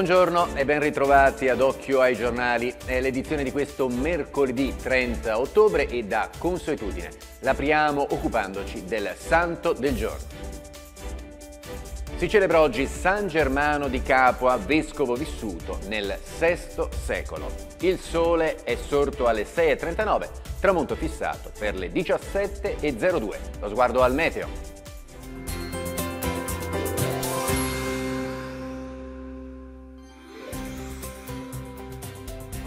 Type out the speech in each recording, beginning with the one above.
Buongiorno e ben ritrovati ad Occhio ai giornali. È l'edizione di questo mercoledì 30 ottobre e da consuetudine l'apriamo occupandoci del Santo del Giorno. Si celebra oggi San Germano di Capua, vescovo vissuto nel VI secolo. Il sole è sorto alle 6.39, tramonto fissato per le 17.02. Lo sguardo al meteo.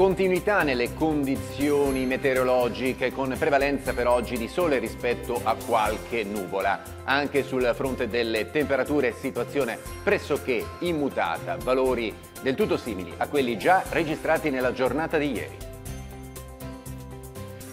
Continuità nelle condizioni meteorologiche con prevalenza per oggi di sole rispetto a qualche nuvola. Anche sul fronte delle temperature situazione pressoché immutata, valori del tutto simili a quelli già registrati nella giornata di ieri.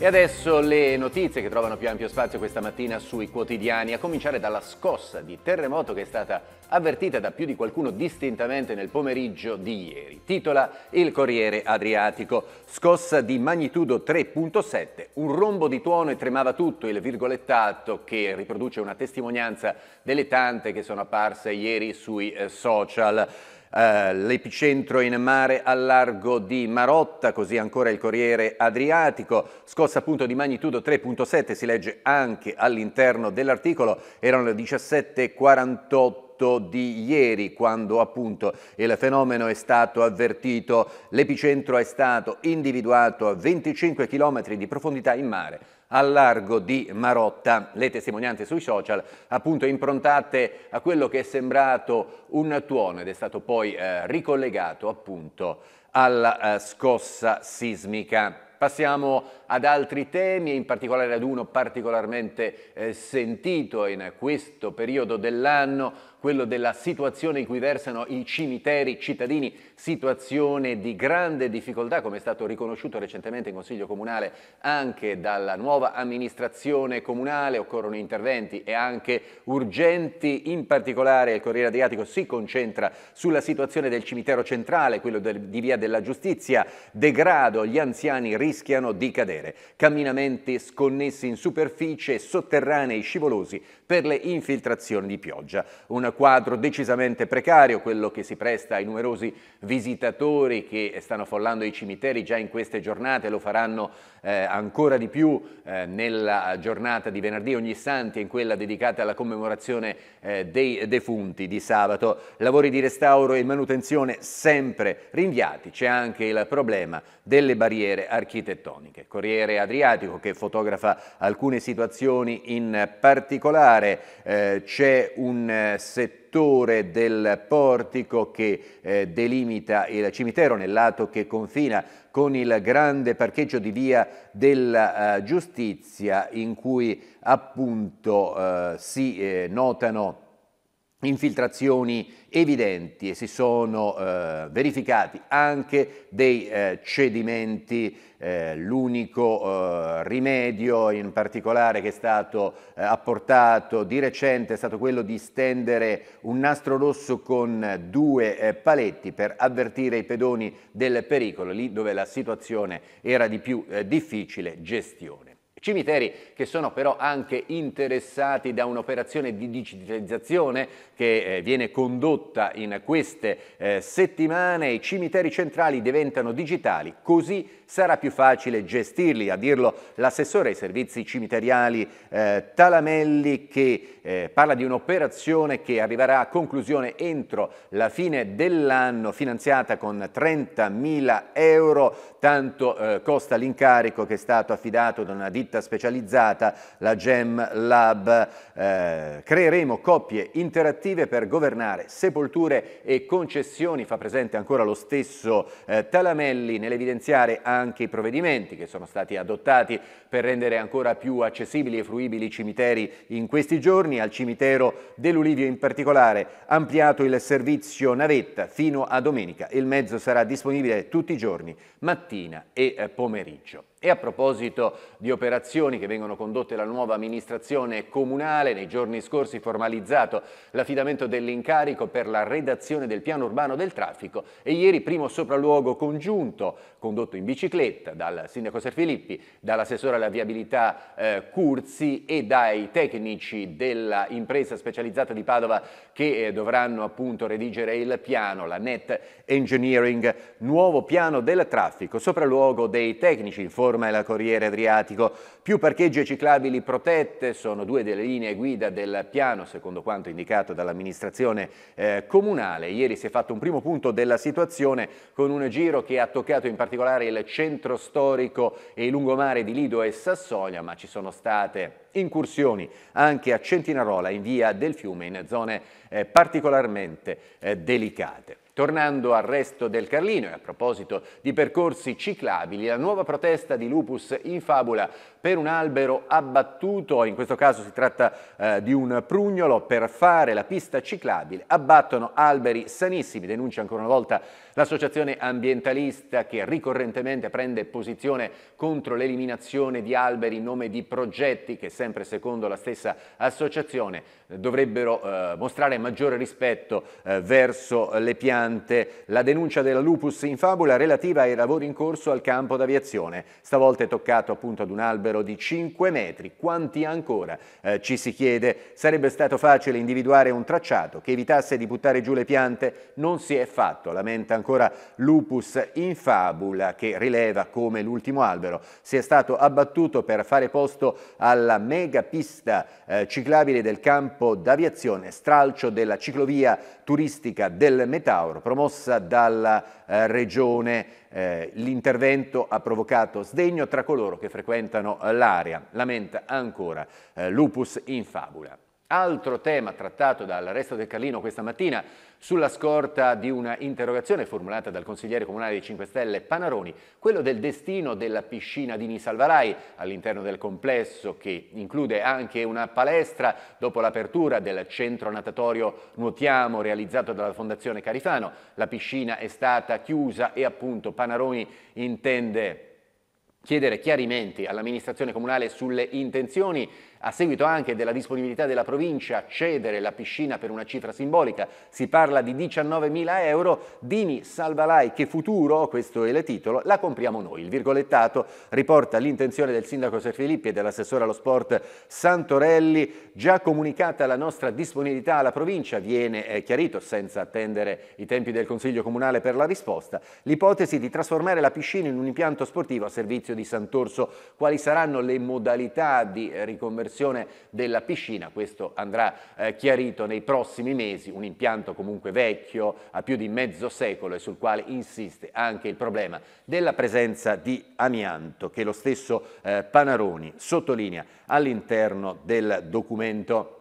E adesso le notizie che trovano più ampio spazio questa mattina sui quotidiani, a cominciare dalla scossa di terremoto che è stata avvertita da più di qualcuno distintamente nel pomeriggio di ieri. Titola Il Corriere Adriatico. Scossa di magnitudo 3.7, un rombo di tuono e tremava tutto, il virgolettato che riproduce una testimonianza delle tante che sono apparse ieri sui eh, social eh, l'epicentro in mare al largo di Marotta, così ancora il Corriere Adriatico, scossa appunto di magnitudo 3.7, si legge anche all'interno dell'articolo, erano le 17.48 di ieri quando appunto il fenomeno è stato avvertito. L'epicentro è stato individuato a 25 km di profondità in mare al largo di Marotta. Le testimonianze sui social appunto improntate a quello che è sembrato un tuono ed è stato poi eh, ricollegato appunto alla eh, scossa sismica. Passiamo ad altri temi, in particolare ad uno particolarmente eh, sentito in questo periodo dell'anno, quello della situazione in cui versano i cimiteri cittadini, situazione di grande difficoltà come è stato riconosciuto recentemente in Consiglio Comunale anche dalla nuova amministrazione comunale, occorrono interventi e anche urgenti, in particolare il Corriere Adriatico si concentra sulla situazione del cimitero centrale, quello di Via della Giustizia, degrado, gli anziani rischiano di cadere, camminamenti sconnessi in superficie, sotterranei scivolosi per le infiltrazioni di pioggia. Una quadro decisamente precario, quello che si presta ai numerosi visitatori che stanno affollando i cimiteri già in queste giornate, lo faranno eh, ancora di più eh, nella giornata di venerdì ogni santi e in quella dedicata alla commemorazione eh, dei defunti di sabato. Lavori di restauro e manutenzione sempre rinviati, c'è anche il problema delle barriere architettoniche. Corriere Adriatico che fotografa alcune situazioni in particolare, eh, c'è un eh, settore del portico che eh, delimita il cimitero nel lato che confina con il grande parcheggio di via della eh, giustizia in cui appunto eh, si eh, notano infiltrazioni evidenti e si sono eh, verificati anche dei eh, cedimenti, eh, l'unico eh, rimedio in particolare che è stato eh, apportato di recente è stato quello di stendere un nastro rosso con due eh, paletti per avvertire i pedoni del pericolo, lì dove la situazione era di più difficile gestione. Cimiteri che sono però anche interessati da un'operazione di digitalizzazione che eh, viene condotta in queste eh, settimane. I cimiteri centrali diventano digitali, così sarà più facile gestirli. A dirlo l'assessore ai servizi cimiteriali eh, Talamelli che eh, parla di un'operazione che arriverà a conclusione entro la fine dell'anno, finanziata con 30.000 euro, tanto eh, costa l'incarico che è stato affidato da una ditta specializzata, la Gem Lab. Eh, creeremo coppie interattive per governare sepolture e concessioni, fa presente ancora lo stesso eh, Talamelli nell'evidenziare anche i provvedimenti che sono stati adottati per rendere ancora più accessibili e fruibili i cimiteri in questi giorni notturni, al cimitero dell'Ulivio in particolare, ampliato il servizio navetta fino a domenica. Il mezzo sarà disponibile tutti i giorni, mattina e eh, pomeriggio. E a proposito di operazioni che vengono condotte dalla nuova amministrazione comunale, nei giorni scorsi formalizzato l'affidamento dell'incarico per la redazione del piano urbano del traffico e ieri primo sopralluogo congiunto condotto in bicicletta dal sindaco Serfilippi, dall'assessore alla viabilità eh, Curzi e dai tecnici dell'impresa specializzata di Padova che eh, dovranno appunto redigere il piano, la Net Engineering, nuovo piano del traffico, sopralluogo dei tecnici in forma piattaforma e la Corriere Adriatico. Più parcheggi e ciclabili protette sono due delle linee guida del piano, secondo quanto indicato dall'amministrazione eh, comunale. Ieri si è fatto un primo punto della situazione con un giro che ha toccato in particolare il centro storico e il lungomare di Lido e Sassonia, ma ci sono state incursioni anche a Centinarola in via del fiume in zone eh, particolarmente eh, delicate. Tornando al resto del Carlino e a proposito di percorsi ciclabili, la nuova protesta di Lupus in Fabula per un albero abbattuto, in questo caso si tratta eh, di un prugnolo, per fare la pista ciclabile abbattono alberi sanissimi, denuncia ancora una volta l'associazione ambientalista che ricorrentemente prende posizione contro l'eliminazione di alberi in nome di progetti che sempre secondo la stessa associazione dovrebbero eh, mostrare maggiore rispetto eh, verso le piante. La denuncia della Lupus in fabula relativa ai lavori in corso al campo d'aviazione, stavolta è toccato appunto ad un albero albero di 5 metri. Quanti ancora? Eh, ci si chiede. Sarebbe stato facile individuare un tracciato che evitasse di buttare giù le piante. Non si è fatto, lamenta ancora Lupus in Fabula, che rileva come l'ultimo albero sia stato abbattuto per fare posto alla mega pista eh, ciclabile del campo d'aviazione, stralcio della ciclovia turistica del Metauro, promossa dalla eh, regione. Eh, l'intervento ha provocato sdegno tra coloro che frequentano eh, l'area. Lamenta ancora eh, lupus in fabula. Altro tema trattato dall'arresto del Carlino questa mattina sulla scorta di una interrogazione formulata dal consigliere comunale di 5 Stelle Panaroni, quello del destino della piscina di Nisalvarai all'interno del complesso che include anche una palestra dopo l'apertura del centro natatorio Nuotiamo realizzato dalla Fondazione Carifano. La piscina è stata chiusa e appunto Panaroni intende chiedere chiarimenti all'amministrazione comunale sulle intenzioni a seguito anche della disponibilità della provincia a cedere la piscina per una cifra simbolica, si parla di 19.000 euro, Dini Salvalai, che futuro, questo è il titolo, la compriamo noi. Il virgolettato riporta l'intenzione del sindaco Ser Filippi e dell'assessore allo sport Santorelli, già comunicata la nostra disponibilità alla provincia, viene eh, chiarito senza attendere i tempi del Consiglio Comunale per la risposta, l'ipotesi di trasformare la piscina in un impianto sportivo a servizio di Sant'Orso. Quali saranno le modalità di eh, riconversione? conversione della piscina, questo andrà eh, chiarito nei prossimi mesi, un impianto comunque vecchio, a più di mezzo secolo e sul quale insiste anche il problema della presenza di amianto che lo stesso eh, Panaroni sottolinea all'interno del documento.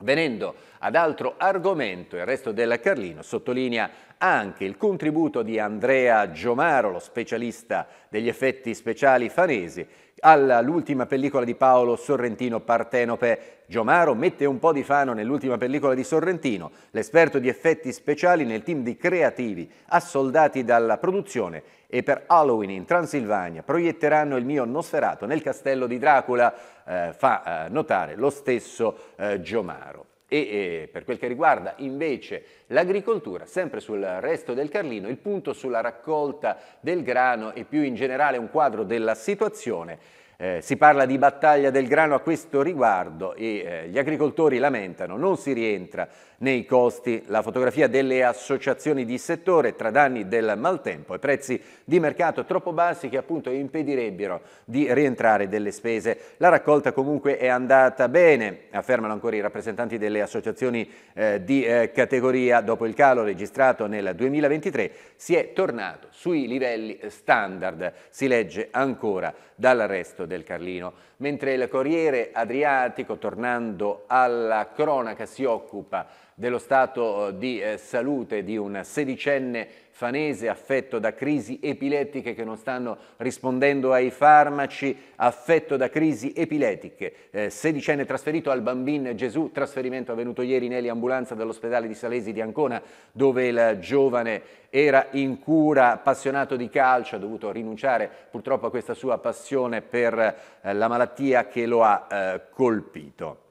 Venendo ad altro argomento, il resto del Carlino sottolinea anche il contributo di Andrea Giomaro, lo specialista degli effetti speciali fanesi, All'ultima pellicola di Paolo Sorrentino Partenope, Giomaro mette un po' di fano nell'ultima pellicola di Sorrentino, l'esperto di effetti speciali nel team di creativi assoldati dalla produzione e per Halloween in Transilvania proietteranno il mio Nosferato nel castello di Dracula, eh, fa eh, notare lo stesso eh, Giomaro. E eh, per quel che riguarda invece l'agricoltura, sempre sul resto del Carlino, il punto sulla raccolta del grano e più in generale un quadro della situazione eh, si parla di battaglia del grano a questo riguardo e eh, gli agricoltori lamentano non si rientra nei costi. La fotografia delle associazioni di settore tra danni del maltempo e prezzi di mercato troppo bassi che appunto impedirebbero di rientrare delle spese. La raccolta comunque è andata bene, affermano ancora i rappresentanti delle associazioni eh, di eh, categoria. Dopo il calo registrato nel 2023 si è tornato sui livelli standard, si legge ancora dal resto del Carlino, mentre il Corriere Adriatico, tornando alla cronaca, si occupa dello stato eh, di eh, salute di un sedicenne fanese affetto da crisi epilettiche che non stanno rispondendo ai farmaci, affetto da crisi epilettiche, eh, sedicenne trasferito al Bambin Gesù, trasferimento avvenuto ieri nell'ambulanza eliambulanza dall'ospedale di Salesi di Ancona, dove il giovane era in cura, appassionato di calcio, ha dovuto rinunciare purtroppo a questa sua passione per la malattia che lo ha colpito.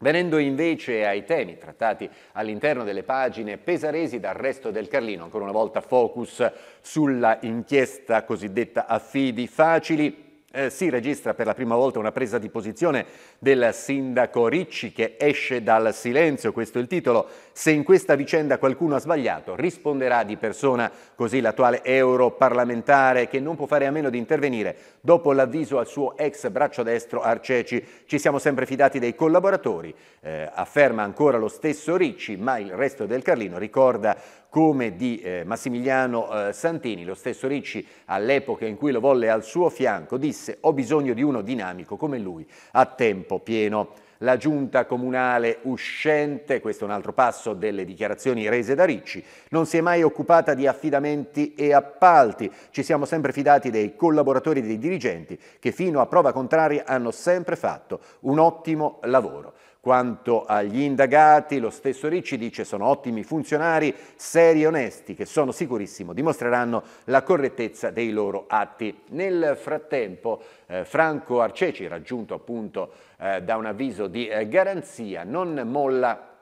Venendo invece ai temi trattati all'interno delle pagine pesaresi dal resto del Carlino, ancora una volta focus sulla inchiesta cosiddetta affidi facili, eh, si registra per la prima volta una presa di posizione del sindaco Ricci che esce dal silenzio, questo è il titolo. Se in questa vicenda qualcuno ha sbagliato, risponderà di persona, così l'attuale europarlamentare che non può fare a meno di intervenire dopo l'avviso al suo ex braccio destro Arceci. Ci siamo sempre fidati dei collaboratori, eh, afferma ancora lo stesso Ricci, ma il resto del Carlino ricorda come di eh, Massimiliano eh, Santini. Lo stesso Ricci, all'epoca in cui lo volle al suo fianco, disse ho bisogno di uno dinamico come lui, a tempo pieno. La giunta comunale uscente, questo è un altro passo delle dichiarazioni rese da Ricci, non si è mai occupata di affidamenti e appalti, ci siamo sempre fidati dei collaboratori e dei dirigenti che fino a prova contraria hanno sempre fatto un ottimo lavoro. Quanto agli indagati, lo stesso Ricci dice sono ottimi funzionari, seri e onesti, che sono sicurissimo dimostreranno la correttezza dei loro atti. Nel frattempo eh, Franco Arceci, raggiunto appunto eh, da un avviso di eh, garanzia, non molla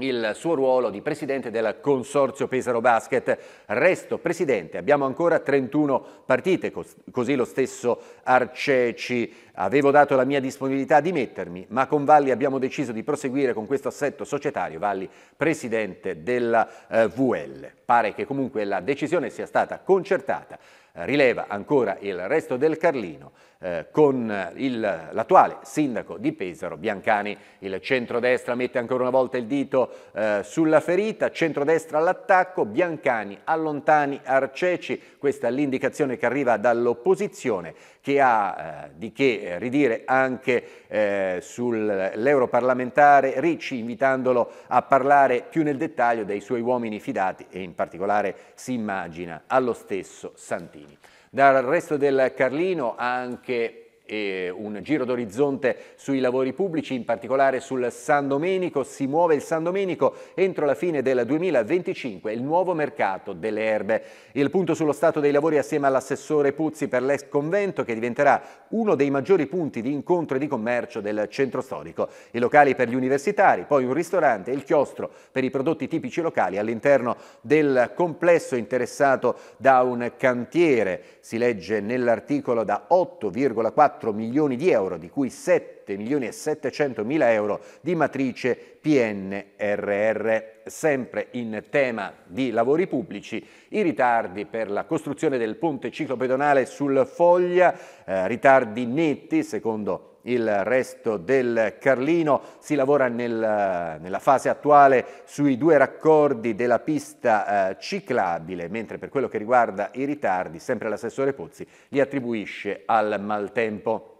il suo ruolo di presidente del Consorzio Pesaro Basket. Resto presidente, abbiamo ancora 31 partite, così lo stesso Arceci. Avevo dato la mia disponibilità a dimettermi, ma con Valli abbiamo deciso di proseguire con questo assetto societario. Valli, presidente della eh, VL. Pare che comunque la decisione sia stata concertata rileva ancora il resto del Carlino eh, con l'attuale sindaco di Pesaro Biancani. Il centrodestra mette ancora una volta il dito eh, sulla ferita, centrodestra all'attacco, Biancani allontani Arceci, questa è l'indicazione che arriva dall'opposizione che ha eh, di che eh, ridire anche eh, sull'europarlamentare Ricci, invitandolo a parlare più nel dettaglio dei suoi uomini fidati e in particolare si immagina allo stesso Santini. Dal resto del Carlino anche un giro d'orizzonte sui lavori pubblici, in particolare sul San Domenico. Si muove il San Domenico entro la fine del 2025, il nuovo mercato delle erbe. Il punto sullo stato dei lavori assieme all'assessore Puzzi per l'ex convento che diventerà uno dei maggiori punti di incontro e di commercio del centro storico. I locali per gli universitari, poi un ristorante e il chiostro per i prodotti tipici locali all'interno del complesso interessato da un cantiere, si legge nell'articolo da 8,4 4 milioni di euro, di cui 7 milioni e 700 mila euro di matrice PNRR. Sempre in tema di lavori pubblici, i ritardi per la costruzione del ponte ciclopedonale sul Foglia, eh, ritardi netti secondo il resto del Carlino. Si lavora nel, nella fase attuale sui due raccordi della pista eh, ciclabile, mentre per quello che riguarda i ritardi, sempre l'assessore Pozzi li attribuisce al maltempo.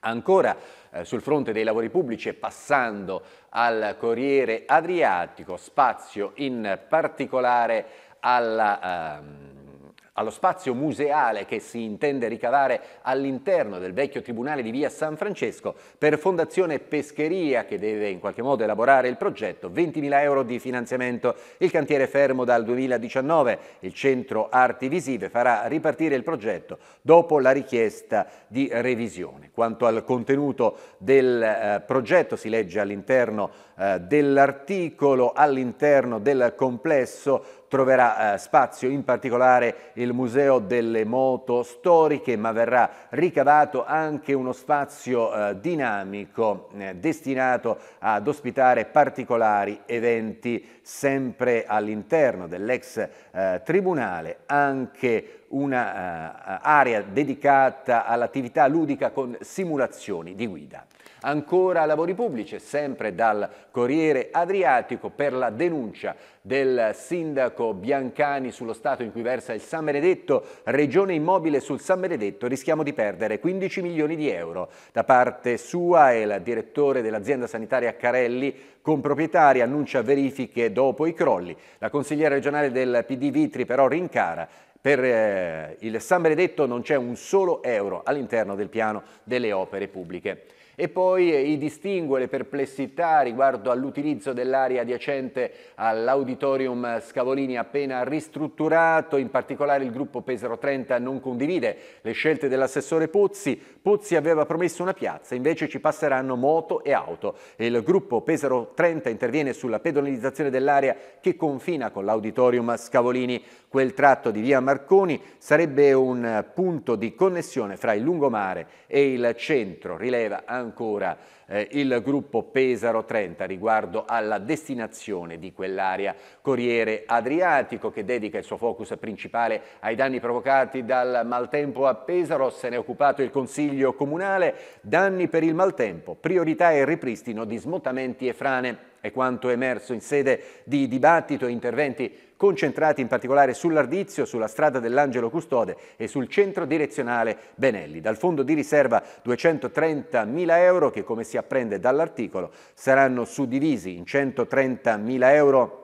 Ancora eh, sul fronte dei lavori pubblici e passando al Corriere Adriatico, spazio in particolare alla... Ehm, allo spazio museale che si intende ricavare all'interno del vecchio tribunale di via San Francesco per Fondazione Pescheria che deve in qualche modo elaborare il progetto, 20.000 euro di finanziamento, il cantiere fermo dal 2019, il centro arti visive farà ripartire il progetto dopo la richiesta di revisione. Quanto al contenuto del eh, progetto si legge all'interno eh, dell'articolo, all'interno del complesso troverà eh, spazio in particolare il Museo delle Moto Storiche, ma verrà ricavato anche uno spazio eh, dinamico eh, destinato ad ospitare particolari eventi sempre all'interno dell'ex eh, tribunale, anche un'area eh, dedicata all'attività ludica con simulazioni di guida. Ancora lavori pubblici, sempre dal Corriere Adriatico per la denuncia del sindaco Biancani sullo stato in cui versa il San Benedetto, regione immobile sul San Benedetto, rischiamo di perdere 15 milioni di euro. Da parte sua e il direttore dell'azienda sanitaria Carelli con proprietari annuncia verifiche dopo i crolli. La consigliera regionale del PD Vitri però rincara per eh, il San Benedetto non c'è un solo euro all'interno del piano delle opere pubbliche. E poi eh, i distingue le perplessità riguardo all'utilizzo dell'area adiacente all'auditorium Scavolini appena ristrutturato, in particolare il gruppo Pesaro 30 non condivide le scelte dell'assessore Pozzi. Pozzi aveva promesso una piazza, invece ci passeranno moto e auto. Il gruppo Pesaro 30 interviene sulla pedonalizzazione dell'area che confina con l'auditorium Scavolini. Quel tratto di via Marconi sarebbe un punto di connessione fra il lungomare e il centro, rileva anche ancora eh, il gruppo Pesaro 30 riguardo alla destinazione di quell'area. Corriere Adriatico che dedica il suo focus principale ai danni provocati dal maltempo a Pesaro, se ne è occupato il Consiglio Comunale, danni per il maltempo, priorità e ripristino di smottamenti e frane. È quanto è emerso in sede di dibattito e interventi concentrati in particolare sull'Ardizio, sulla strada dell'Angelo Custode e sul centro direzionale Benelli. Dal fondo di riserva 230.000 euro che come si apprende dall'articolo saranno suddivisi in 130.000 euro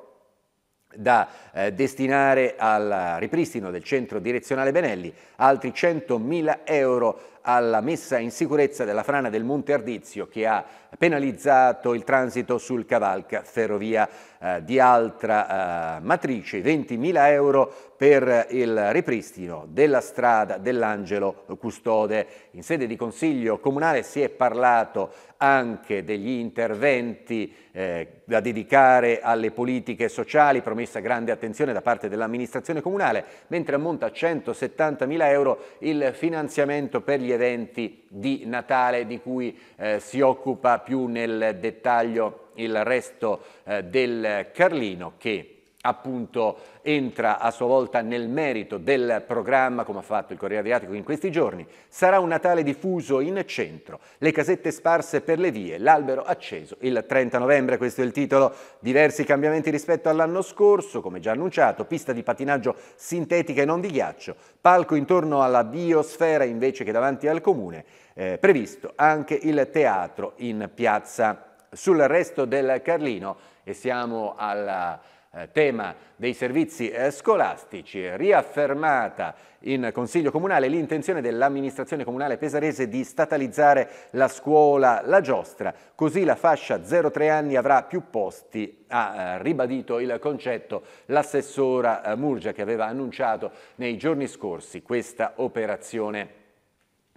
da eh, destinare al ripristino del centro direzionale Benelli, altri 100.000 euro alla messa in sicurezza della frana del Monte Ardizio che ha penalizzato il transito sul Cavalca, ferrovia eh, di altra eh, matrice, 20.000 euro per il ripristino della strada dell'Angelo Custode. In sede di Consiglio Comunale si è parlato anche degli interventi eh, da dedicare alle politiche sociali, promessa grande attenzione da parte dell'amministrazione comunale, mentre ammonta a 170 mila euro il finanziamento per gli eventi di Natale di cui eh, si occupa più nel dettaglio il resto eh, del Carlino che appunto entra a sua volta nel merito del programma come ha fatto il Corriere Adriatico in questi giorni. Sarà un Natale diffuso in centro, le casette sparse per le vie, l'albero acceso il 30 novembre, questo è il titolo. Diversi cambiamenti rispetto all'anno scorso, come già annunciato, pista di patinaggio sintetica e non di ghiaccio, palco intorno alla biosfera invece che davanti al comune, eh, previsto anche il teatro in piazza. Sul resto del Carlino e siamo alla eh, tema dei servizi eh, scolastici, riaffermata in Consiglio Comunale l'intenzione dell'amministrazione comunale pesarese di statalizzare la scuola La Giostra, così la fascia 0-3 anni avrà più posti, ha eh, ribadito il concetto l'assessora Murgia che aveva annunciato nei giorni scorsi questa operazione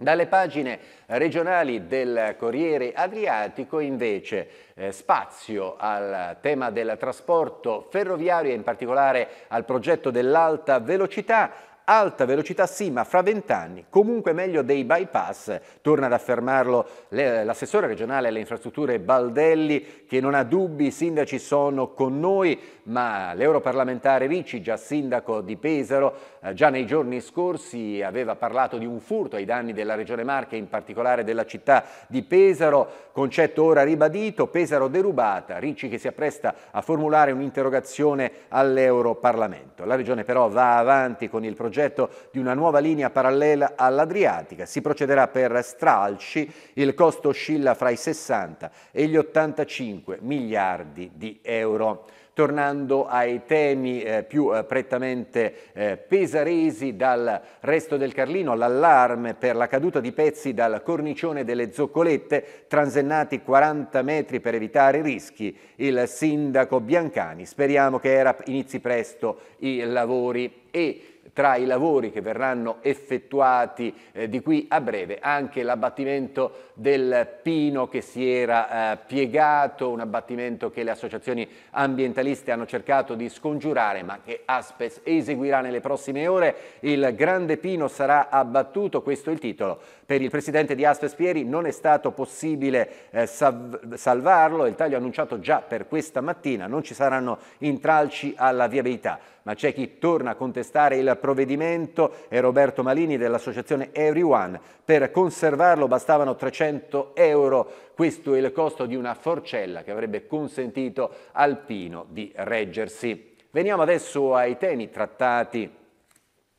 dalle pagine regionali del Corriere Adriatico invece eh, spazio al tema del trasporto ferroviario e in particolare al progetto dell'alta velocità Alta velocità sì, ma fra vent'anni, comunque meglio dei bypass, torna ad affermarlo l'assessore regionale alle infrastrutture Baldelli, che non ha dubbi, i sindaci sono con noi, ma l'europarlamentare Ricci, già sindaco di Pesaro, eh, già nei giorni scorsi aveva parlato di un furto ai danni della regione Marche, in particolare della città di Pesaro, concetto ora ribadito, Pesaro derubata, Ricci che si appresta a formulare un'interrogazione all'Europarlamento. La regione però va avanti con il progetto progetto di una nuova linea parallela all'Adriatica. Si procederà per stralci, il costo oscilla fra i 60 e gli 85 miliardi di euro. Tornando ai temi eh, più eh, prettamente eh, pesaresi dal resto del Carlino, l'allarme per la caduta di pezzi dal cornicione delle zoccolette, transennati 40 metri per evitare rischi, il sindaco Biancani. Speriamo che ERAP inizi presto i lavori e tra i lavori che verranno effettuati eh, di qui a breve anche l'abbattimento del pino che si era eh, piegato, un abbattimento che le associazioni ambientaliste hanno cercato di scongiurare ma che Aspes eseguirà nelle prossime ore. Il grande pino sarà abbattuto, questo è il titolo. Per il presidente di Aspes Pieri non è stato possibile eh, salv salvarlo, il taglio annunciato già per questa mattina, non ci saranno intralci alla viabilità ma c'è chi torna a contestare il provvedimento e Roberto Malini dell'associazione Everyone. Per conservarlo bastavano 300 euro, questo è il costo di una forcella che avrebbe consentito al pino di reggersi. Veniamo adesso ai temi trattati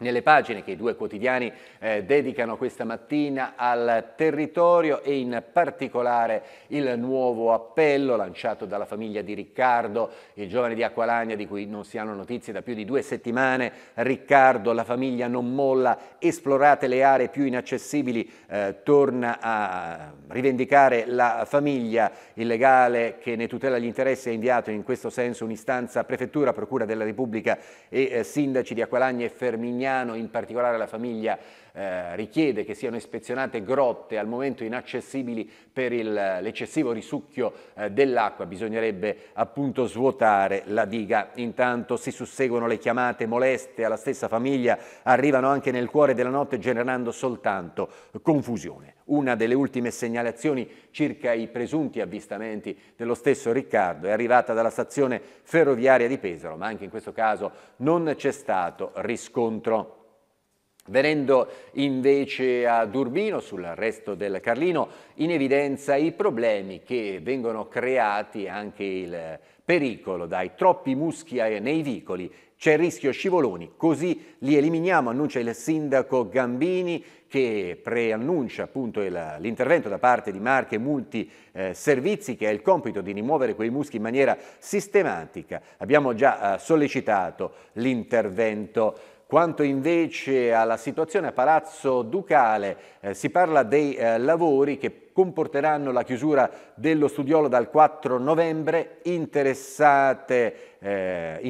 nelle pagine che i due quotidiani eh, dedicano questa mattina al territorio e in particolare il nuovo appello lanciato dalla famiglia di Riccardo, il giovane di Acqualagna di cui non si hanno notizie da più di due settimane. Riccardo, la famiglia non molla, esplorate le aree più inaccessibili, eh, torna a rivendicare la famiglia. illegale che ne tutela gli interessi ha inviato in questo senso un'istanza a Prefettura, Procura della Repubblica e eh, sindaci di Acqualagna e Fermignano italiano, in particolare alla famiglia eh, richiede che siano ispezionate grotte al momento inaccessibili per il, l'eccessivo risucchio eh, dell'acqua, bisognerebbe appunto svuotare la diga. Intanto si susseguono le chiamate moleste alla stessa famiglia, arrivano anche nel cuore della notte generando soltanto confusione. Una delle ultime segnalazioni circa i presunti avvistamenti dello stesso Riccardo è arrivata dalla stazione ferroviaria di Pesaro, ma anche in questo caso non c'è stato riscontro. Venendo invece ad Urbino, sul resto del Carlino, in evidenza i problemi che vengono creati anche il pericolo dai troppi muschi nei vicoli c'è il rischio scivoloni, così li eliminiamo, annuncia il sindaco Gambini che preannuncia appunto l'intervento da parte di Marche Multiservizi eh, che ha il compito di rimuovere quei muschi in maniera sistematica. Abbiamo già eh, sollecitato l'intervento quanto invece alla situazione a Palazzo Ducale, eh, si parla dei eh, lavori che comporteranno la chiusura dello studiolo dal 4 novembre, eh, interessati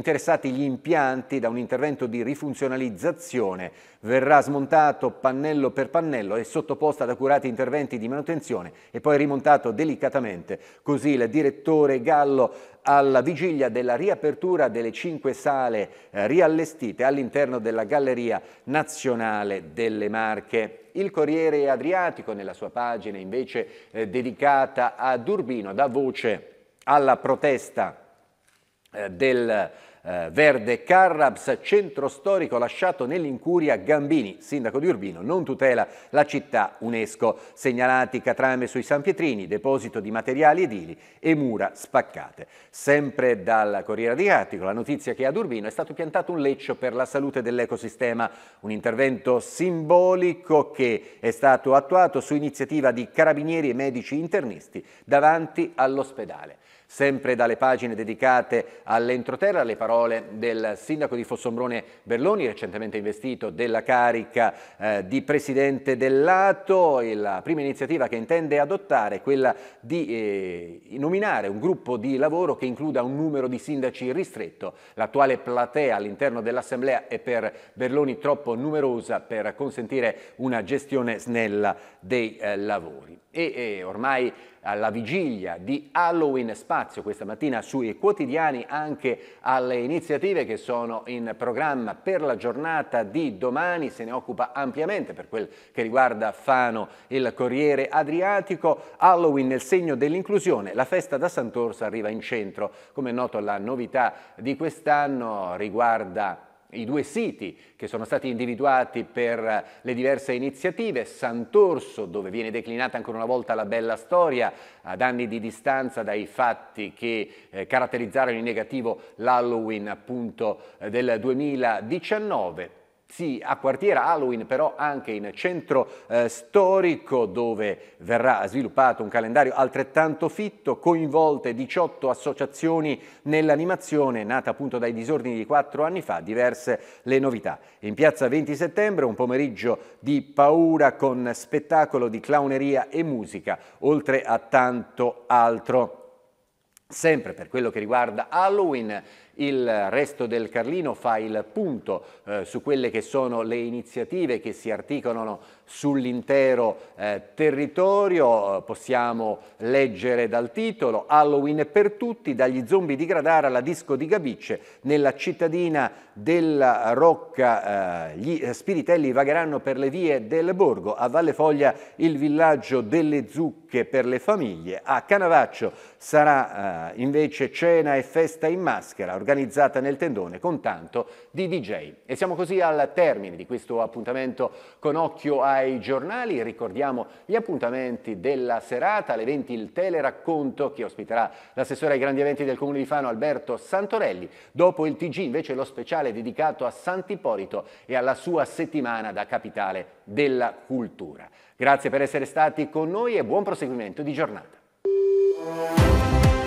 gli impianti da un intervento di rifunzionalizzazione. Verrà smontato pannello per pannello e sottoposto ad accurati interventi di manutenzione e poi rimontato delicatamente. Così il direttore Gallo alla vigilia della riapertura delle cinque sale eh, riallestite all'interno della Galleria Nazionale delle Marche. Il Corriere Adriatico, nella sua pagina invece eh, dedicata ad Urbino, dà voce alla protesta eh, del eh, Verde. Carrabs, centro storico lasciato nell'incuria, Gambini, sindaco di Urbino, non tutela la città UNESCO. Segnalati catrame sui San Pietrini, deposito di materiali edili e mura spaccate. Sempre dal Corriere di Attico, la notizia che ad Urbino è stato piantato un leccio per la salute dell'ecosistema, un intervento simbolico che è stato attuato su iniziativa di carabinieri e medici internisti davanti all'ospedale. Sempre dalle pagine dedicate all'entroterra le parole del sindaco di Fossombrone Berloni, recentemente investito della carica eh, di presidente dell'Ato. La prima iniziativa che intende adottare è quella di eh, nominare un gruppo di lavoro che includa un numero di sindaci ristretto. L'attuale platea all'interno dell'Assemblea è per Berloni troppo numerosa per consentire una gestione snella dei eh, lavori. E, e eh, ormai alla vigilia di Halloween Spazio questa mattina sui quotidiani anche alle iniziative che sono in programma per la giornata di domani, se ne occupa ampiamente per quel che riguarda Fano il Corriere Adriatico, Halloween nel segno dell'inclusione, la festa da Sant'Orso arriva in centro, come è noto la novità di quest'anno riguarda i due siti che sono stati individuati per eh, le diverse iniziative, Sant'Orso dove viene declinata ancora una volta la bella storia ad anni di distanza dai fatti che eh, caratterizzarono in negativo l'Halloween appunto eh, del 2019, sì, a quartiera Halloween, però anche in centro eh, storico dove verrà sviluppato un calendario altrettanto fitto, coinvolte 18 associazioni nell'animazione nata appunto dai disordini di quattro anni fa, diverse le novità. In piazza 20 settembre un pomeriggio di paura con spettacolo di clowneria e musica, oltre a tanto altro. Sempre per quello che riguarda Halloween, il resto del Carlino fa il punto eh, su quelle che sono le iniziative che si articolano sull'intero eh, territorio. Possiamo leggere dal titolo Halloween per tutti, dagli zombie di Gradara alla disco di Gabicce, nella cittadina della Rocca eh, gli spiritelli vagheranno per le vie del borgo, a Valle Foglia il villaggio delle zucche per le famiglie, a Canavaccio sarà eh, invece cena e festa in maschera, organizzata nel tendone con tanto di DJ. E siamo così al termine di questo appuntamento con occhio ai giornali. Ricordiamo gli appuntamenti della serata, alle 20 il teleracconto che ospiterà l'assessore ai grandi eventi del Comune di Fano Alberto Santorelli. Dopo il TG invece lo speciale dedicato a Sant'Ippolito e alla sua settimana da capitale della cultura. Grazie per essere stati con noi e buon proseguimento di giornata.